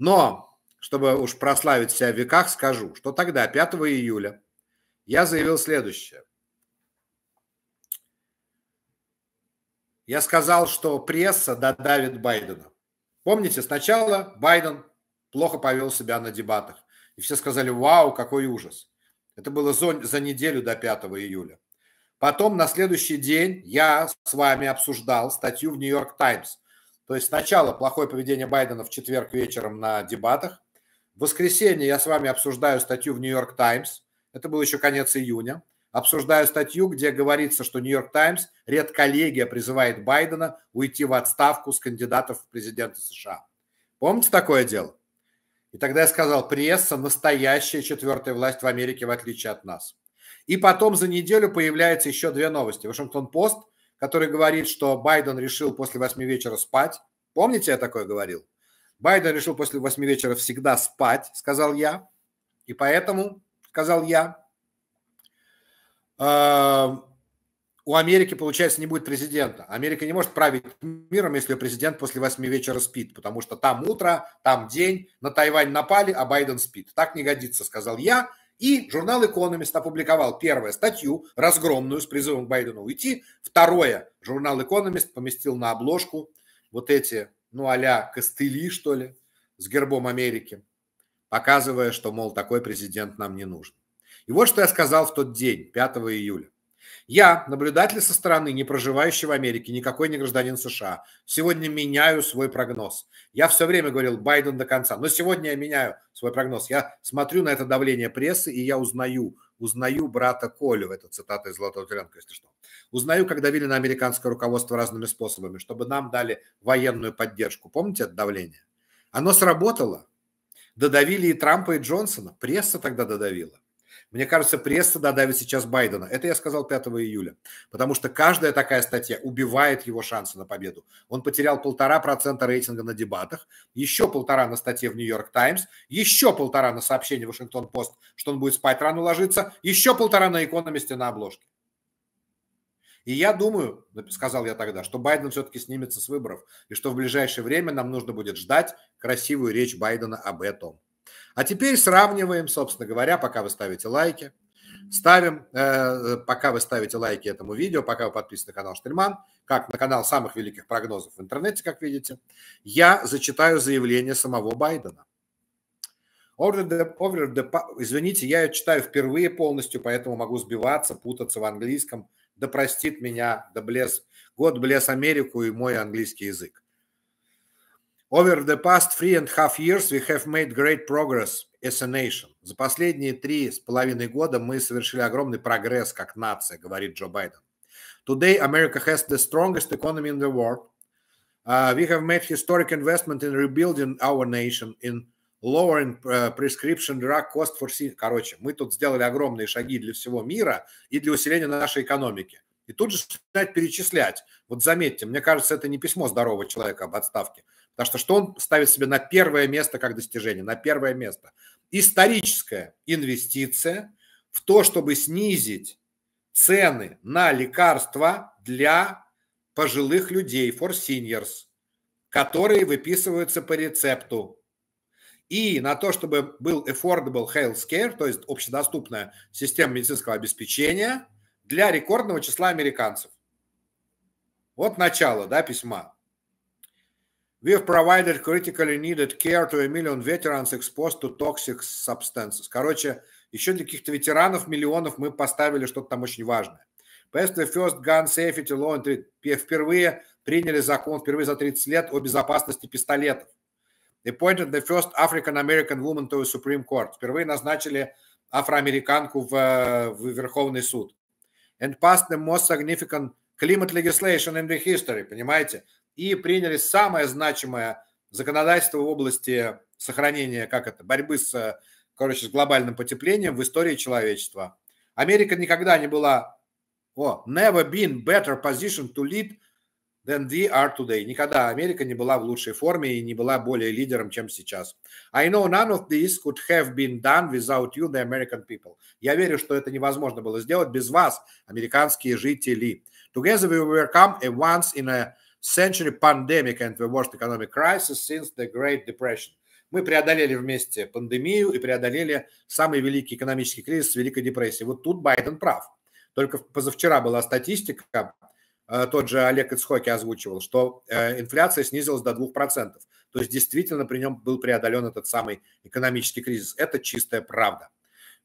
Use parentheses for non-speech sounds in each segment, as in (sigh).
Но, чтобы уж прославить себя в веках, скажу, что тогда, 5 июля, я заявил следующее. Я сказал, что пресса додавит Байдена. Помните, сначала Байден плохо повел себя на дебатах. И все сказали, вау, какой ужас. Это было за неделю до 5 июля. Потом на следующий день я с вами обсуждал статью в Нью-Йорк Таймс то есть сначала плохое поведение Байдена в четверг вечером на дебатах. В воскресенье я с вами обсуждаю статью в Нью-Йорк Таймс. Это был еще конец июня. Обсуждаю статью, где говорится, что Нью-Йорк Таймс, редколлегия призывает Байдена уйти в отставку с кандидатов в президенты США. Помните такое дело? И тогда я сказал, пресса – настоящая четвертая власть в Америке, в отличие от нас. И потом за неделю появляются еще две новости. Вашингтон-Пост который говорит, что Байден решил после 8 вечера спать. Помните, я такое говорил? Байден решил после 8 вечера всегда спать, сказал я. И поэтому, сказал я, эм, у Америки, получается, не будет президента. Америка не может править миром, если президент после 8 вечера спит, потому что там утро, там день, на Тайвань напали, а Байден спит. Так не годится, сказал я. И журнал «Экономист» опубликовал первое статью, разгромную, с призывом Байдена уйти. Второе, журнал «Экономист» поместил на обложку вот эти, ну, а костыли, что ли, с гербом Америки, показывая, что, мол, такой президент нам не нужен. И вот что я сказал в тот день, 5 июля. Я, наблюдатель со стороны, не проживающий в Америке, никакой не гражданин США, сегодня меняю свой прогноз. Я все время говорил Байден до конца, но сегодня я меняю свой прогноз. Я смотрю на это давление прессы, и я узнаю, узнаю брата Колю, это цитата из «Золотого теленка», если что. Узнаю, как давили на американское руководство разными способами, чтобы нам дали военную поддержку. Помните это давление? Оно сработало. Додавили и Трампа, и Джонсона. Пресса тогда додавила. Мне кажется, пресса додавит сейчас Байдена. Это я сказал 5 июля. Потому что каждая такая статья убивает его шансы на победу. Он потерял полтора процента рейтинга на дебатах, еще полтора на статье в Нью-Йорк Таймс, еще полтора на сообщение Вашингтон-Пост, что он будет спать рано ложиться, еще полтора на экономисте на обложке. И я думаю, сказал я тогда, что Байден все-таки снимется с выборов, и что в ближайшее время нам нужно будет ждать красивую речь Байдена об этом. А теперь сравниваем, собственно говоря, пока вы ставите лайки. Ставим, э, э, пока вы ставите лайки этому видео, пока вы подписаны на канал Штельман, как на канал самых великих прогнозов в интернете, как видите, я зачитаю заявление самого Байдена. Over the, over the, извините, я ее читаю впервые полностью, поэтому могу сбиваться, путаться в английском. Да простит меня, да блес, год блес Америку и мой английский язык. Over the past three and a half years we have made great progress as a nation. За последние три с половиной года мы совершили огромный прогресс как нация, говорит Джо Байден. Today America has the strongest economy in the world. Uh, we have made historic investment in rebuilding our nation, in lowering uh, prescription drug cost for... Короче, мы тут сделали огромные шаги для всего мира и для усиления нашей экономики. И тут же начинать перечислять. Вот заметьте, мне кажется, это не письмо здорового человека об отставке. Потому что что он ставит себе на первое место как достижение? На первое место. Историческая инвестиция в то, чтобы снизить цены на лекарства для пожилых людей, for seniors, которые выписываются по рецепту. И на то, чтобы был affordable healthcare, то есть общедоступная система медицинского обеспечения для рекордного числа американцев. Вот начало да, письма. We have provided critically needed care to a million veterans exposed to toxic substances. Короче, еще для каких-то ветеранов, миллионов мы поставили что-то там очень важное. Passed the First Gun Safety Law in впервые приняли закон впервые за 30 лет о безопасности пистолетов. Appointed the first African American woman to the Supreme Court. Впервые назначили афроамериканку в, в Верховный суд. And passed the most significant climate legislation in the history. Понимаете? и приняли самое значимое законодательство в области сохранения, как это, борьбы с, короче, с глобальным потеплением в истории человечества. Америка никогда не была, о, oh, never been better position to lead than we are today. Никогда Америка не была в лучшей форме и не была более лидером, чем сейчас. I know none of this could have been done without you, the American people. Я верю, что это невозможно было сделать без вас, американские жители. Together we overcome a once in a Century Pandemic and the Worst Economic Crisis since the Great Depression. Мы преодолели вместе пандемию и преодолели самый великий экономический кризис Великой депрессии. Вот тут Байден прав. Только позавчера была статистика, э, тот же Олег Ицхоки озвучивал, что э, инфляция снизилась до 2%. То есть действительно при нем был преодолен этот самый экономический кризис. Это чистая правда.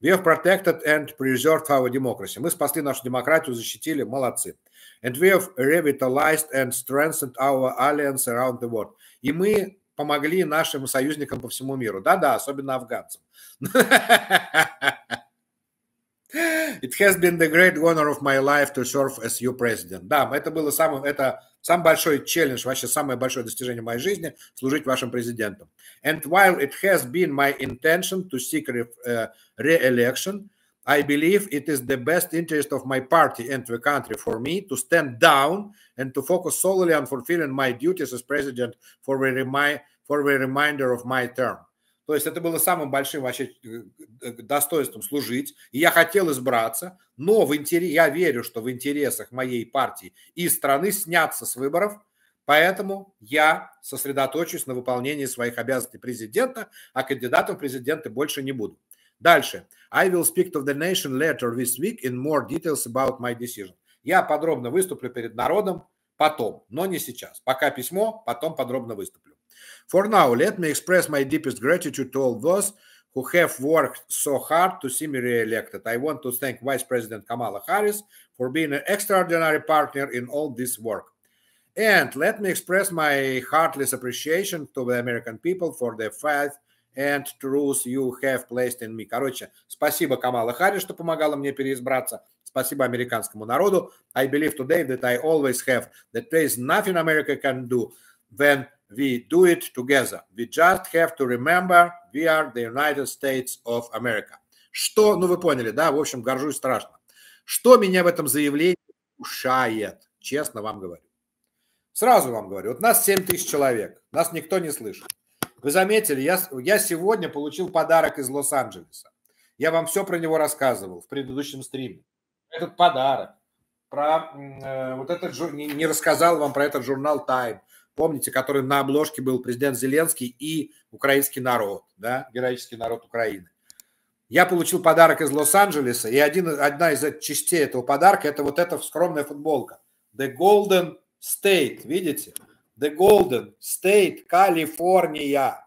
We have protected and preserved our democracy. Мы спасли нашу демократию, защитили, молодцы. And we have revitalized and strengthened our alliance around the world. И мы помогли нашим союзникам по всему миру. Да-да, особенно афганцам. (gasps) It has been the great honor of my life to serve as your president. Да, это было самым, это самый большой челлендж, вообще самое большое достижение в моей жизни – служить вашим президентом. And while it has been my intention to seek э, re-election, I believe it is the best interest of my party and the country for me to stand down and to focus solely on fulfilling my duties as president for the, remi- for the remainder of my term. То есть это было самым большим вообще э, достоинством служить. И я хотел избраться, но в интерес, я верю, что в интересах моей партии и страны сняться с выборов, поэтому я сосредоточусь на выполнении своих обязанностей президента, а кандидатом в президенты больше не буду. Дальше. I will speak to the nation later this week in more details about my decision. Я подробно выступлю перед народом потом, но не сейчас. Пока письмо, потом подробно выступлю. For now, let me express my deepest gratitude to all those who have worked so hard to see me re-elected. I want to thank Vice President Kamala Harris for being an extraordinary partner in all this work. And let me express my heartless appreciation to the American people for the faith and truth you have placed in me. Короче, спасибо Камала Харрис, что помогала мне переизбраться. Спасибо американскому народу. I believe today that I always have that there is nothing America can do when. we do it together. We just have to remember we are the United States of America. Что, ну вы поняли, да, в общем, горжусь страшно. Что меня в этом заявлении ушает, честно вам говорю. Сразу вам говорю, вот нас 7 тысяч человек, нас никто не слышит. Вы заметили, я, я сегодня получил подарок из Лос-Анджелеса. Я вам все про него рассказывал в предыдущем стриме. Этот подарок, про э, вот этот, не, не рассказал вам про этот журнал Time, помните, который на обложке был президент Зеленский и украинский народ, да, героический народ Украины. Я получил подарок из Лос-Анджелеса, и один, одна из частей этого подарка – это вот эта скромная футболка. The Golden State, видите? The Golden State, Калифорния.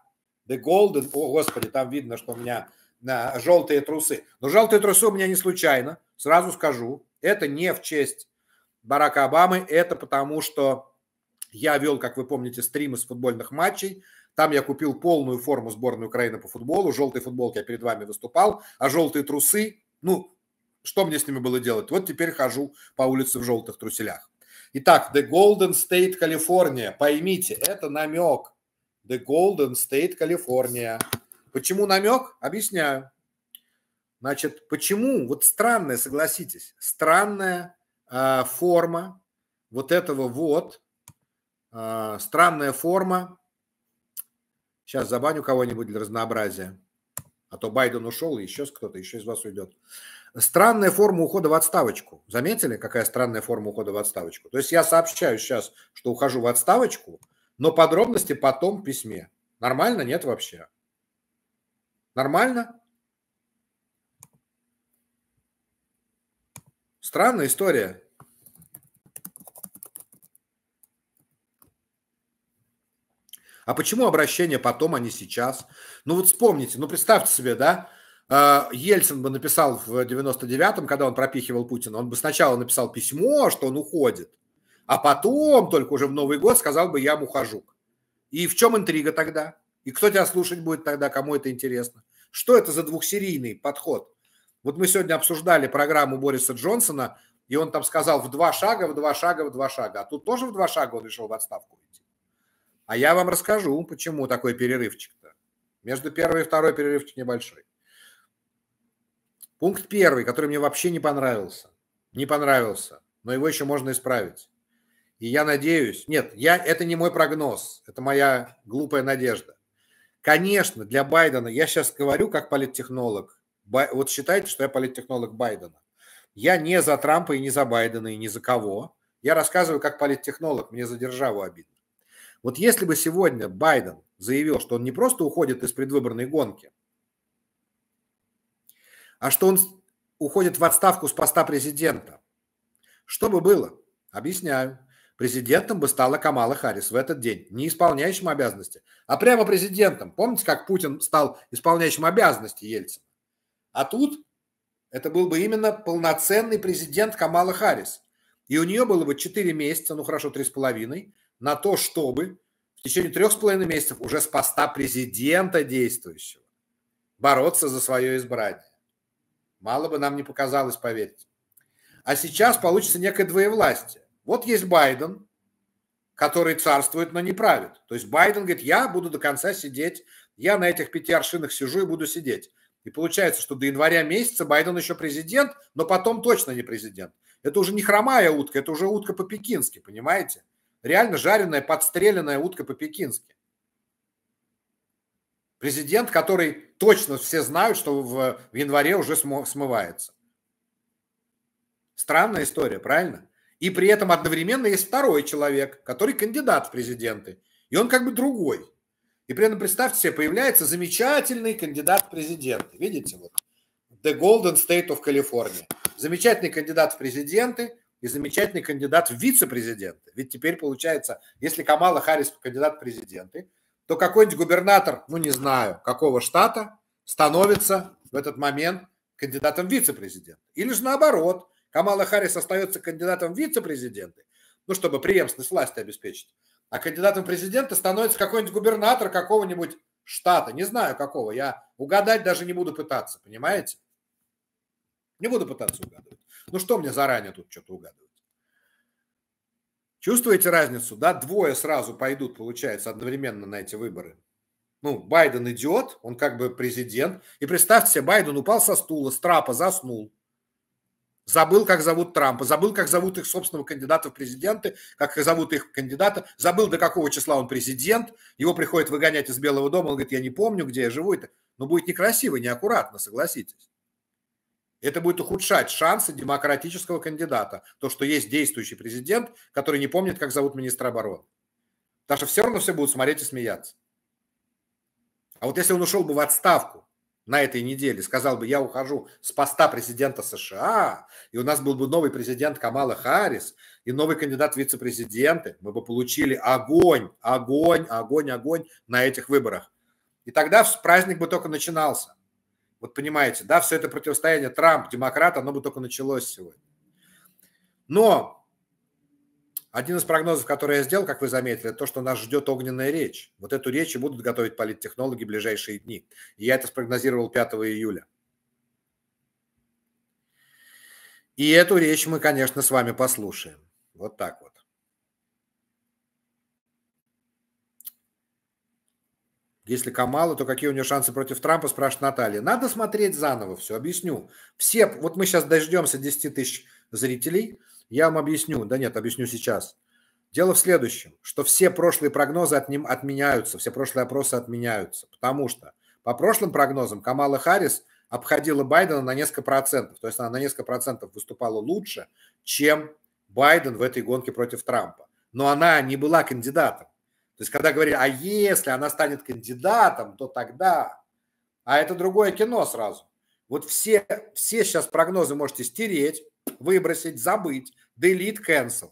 The Golden, о господи, там видно, что у меня на желтые трусы. Но желтые трусы у меня не случайно, сразу скажу. Это не в честь Барака Обамы, это потому что я вел, как вы помните, стримы с футбольных матчей. Там я купил полную форму сборной Украины по футболу. желтый футболки я перед вами выступал. А желтые трусы, ну, что мне с ними было делать? Вот теперь хожу по улице в желтых труселях. Итак, The Golden State, Калифорния. Поймите, это намек. The Golden State, Калифорния. Почему намек? Объясняю. Значит, почему? Вот странная, согласитесь, странная э, форма вот этого вот а, странная форма. Сейчас забаню кого-нибудь для разнообразия. А то Байден ушел, и еще кто-то, еще из вас уйдет. Странная форма ухода в отставочку. Заметили, какая странная форма ухода в отставочку? То есть я сообщаю сейчас, что ухожу в отставочку, но подробности потом в письме. Нормально? Нет вообще. Нормально? Странная история. А почему обращение потом, а не сейчас? Ну вот вспомните, ну представьте себе, да, э, Ельцин бы написал в 99-м, когда он пропихивал Путина, он бы сначала написал письмо, что он уходит, а потом, только уже в Новый год, сказал бы я мухожук. И в чем интрига тогда? И кто тебя слушать будет тогда, кому это интересно? Что это за двухсерийный подход? Вот мы сегодня обсуждали программу Бориса Джонсона, и он там сказал в два шага, в два шага, в два шага. А тут тоже в два шага он решил в отставку идти. А я вам расскажу, почему такой перерывчик-то. Между первой и второй перерывчик небольшой. Пункт первый, который мне вообще не понравился. Не понравился, но его еще можно исправить. И я надеюсь... Нет, я, это не мой прогноз, это моя глупая надежда. Конечно, для Байдена, я сейчас говорю как политтехнолог, вот считайте, что я политтехнолог Байдена. Я не за Трампа и не за Байдена и не за кого. Я рассказываю как политтехнолог, мне за державу обидно. Вот если бы сегодня Байден заявил, что он не просто уходит из предвыборной гонки, а что он уходит в отставку с поста президента, что бы было? Объясняю. Президентом бы стала Камала Харрис в этот день, не исполняющим обязанности, а прямо президентом. Помните, как Путин стал исполняющим обязанности Ельцина? А тут это был бы именно полноценный президент Камала Харрис. И у нее было бы 4 месяца, ну хорошо, 3,5, на то, чтобы в течение трех с половиной месяцев уже с поста президента действующего бороться за свое избрание. Мало бы нам не показалось, поверьте. А сейчас получится некое двоевластие. Вот есть Байден, который царствует, но не правит. То есть Байден говорит, я буду до конца сидеть, я на этих пяти аршинах сижу и буду сидеть. И получается, что до января месяца Байден еще президент, но потом точно не президент. Это уже не хромая утка, это уже утка по-пекински, понимаете? Реально жареная, подстреленная утка по-пекински. Президент, который точно все знают, что в, в январе уже смывается. Странная история, правильно? И при этом одновременно есть второй человек, который кандидат в президенты. И он как бы другой. И при этом, представьте себе, появляется замечательный кандидат в президенты. Видите, вот The Golden State of California. Замечательный кандидат в президенты, и замечательный кандидат в вице-президенты. Ведь теперь получается, если Камала Харрис кандидат в президенты, то какой-нибудь губернатор, ну не знаю, какого штата, становится в этот момент кандидатом в вице-президента. Или же наоборот, Камала Харрис остается кандидатом в вице-президенты, ну, чтобы преемственность власти обеспечить. А кандидатом в президенты становится какой-нибудь губернатор какого-нибудь штата, не знаю какого, я угадать даже не буду пытаться, понимаете? Не буду пытаться угадывать. Ну что мне заранее тут что-то угадывать? Чувствуете разницу, да? Двое сразу пойдут, получается, одновременно на эти выборы. Ну, Байден идиот, он как бы президент. И представьте себе, Байден упал со стула, с трапа заснул. Забыл, как зовут Трампа, забыл, как зовут их собственного кандидата в президенты, как зовут их кандидата, забыл, до какого числа он президент, его приходит выгонять из Белого дома, он говорит, я не помню, где я живу, это, но ну, будет некрасиво, неаккуратно, согласитесь. Это будет ухудшать шансы демократического кандидата. То, что есть действующий президент, который не помнит, как зовут министра обороны. Потому что все равно все будут смотреть и смеяться. А вот если он ушел бы в отставку на этой неделе, сказал бы, я ухожу с поста президента США, и у нас был бы новый президент Камала Харрис, и новый кандидат вице-президенты, мы бы получили огонь, огонь, огонь, огонь на этих выборах. И тогда праздник бы только начинался. Вот понимаете, да, все это противостояние Трамп-демократ, оно бы только началось сегодня. Но один из прогнозов, который я сделал, как вы заметили, то, что нас ждет огненная речь. Вот эту речь и будут готовить политтехнологи в ближайшие дни. И я это спрогнозировал 5 июля. И эту речь мы, конечно, с вами послушаем. Вот так вот. Если Камала, то какие у нее шансы против Трампа, спрашивает Наталья. Надо смотреть заново все, объясню. Все, вот мы сейчас дождемся 10 тысяч зрителей, я вам объясню. Да нет, объясню сейчас. Дело в следующем, что все прошлые прогнозы от ним отменяются, все прошлые опросы отменяются, потому что по прошлым прогнозам Камала Харрис обходила Байдена на несколько процентов, то есть она на несколько процентов выступала лучше, чем Байден в этой гонке против Трампа. Но она не была кандидатом. То есть, когда говорили, а если она станет кандидатом, то тогда... А это другое кино сразу. Вот все, все сейчас прогнозы можете стереть, выбросить, забыть, delete, cancel.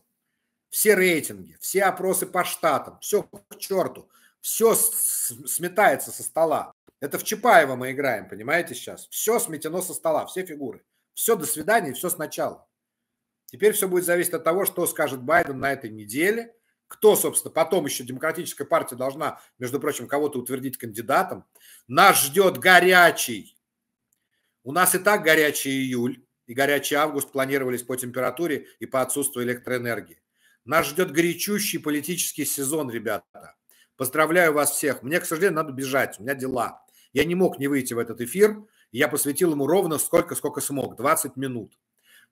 Все рейтинги, все опросы по штатам, все к черту, все сметается со стола. Это в Чапаева мы играем, понимаете, сейчас. Все сметено со стола, все фигуры. Все, до свидания, все сначала. Теперь все будет зависеть от того, что скажет Байден на этой неделе – кто, собственно, потом еще демократическая партия должна, между прочим, кого-то утвердить кандидатом. Нас ждет горячий. У нас и так горячий июль и горячий август планировались по температуре и по отсутствию электроэнергии. Нас ждет горячущий политический сезон, ребята. Поздравляю вас всех. Мне, к сожалению, надо бежать, у меня дела. Я не мог не выйти в этот эфир, я посвятил ему ровно сколько, сколько смог, 20 минут.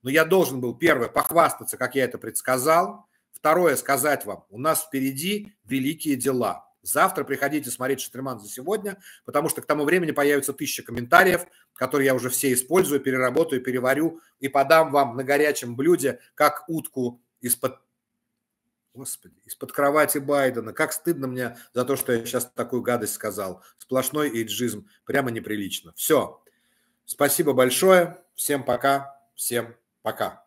Но я должен был, первое, похвастаться, как я это предсказал, Второе, сказать вам, у нас впереди великие дела. Завтра приходите смотреть Шатриман за сегодня, потому что к тому времени появится тысяча комментариев, которые я уже все использую, переработаю, переварю и подам вам на горячем блюде, как утку из-под Господи, из-под кровати Байдена. Как стыдно мне за то, что я сейчас такую гадость сказал. Сплошной эйджизм. Прямо неприлично. Все. Спасибо большое. Всем пока. Всем пока.